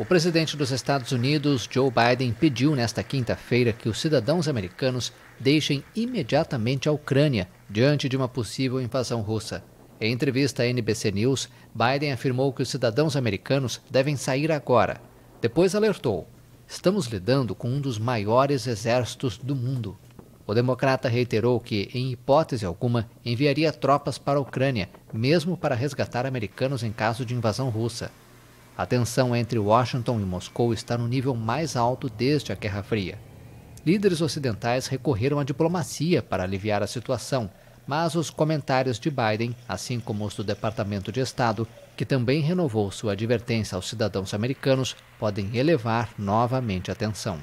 O presidente dos Estados Unidos, Joe Biden, pediu nesta quinta-feira que os cidadãos americanos deixem imediatamente a Ucrânia diante de uma possível invasão russa. Em entrevista à NBC News, Biden afirmou que os cidadãos americanos devem sair agora. Depois alertou: estamos lidando com um dos maiores exércitos do mundo. O democrata reiterou que, em hipótese alguma, enviaria tropas para a Ucrânia, mesmo para resgatar americanos em caso de invasão russa. A tensão entre Washington e Moscou está no nível mais alto desde a Guerra Fria. Líderes ocidentais recorreram à diplomacia para aliviar a situação, mas os comentários de Biden, assim como os do Departamento de Estado, que também renovou sua advertência aos cidadãos americanos, podem elevar novamente a tensão.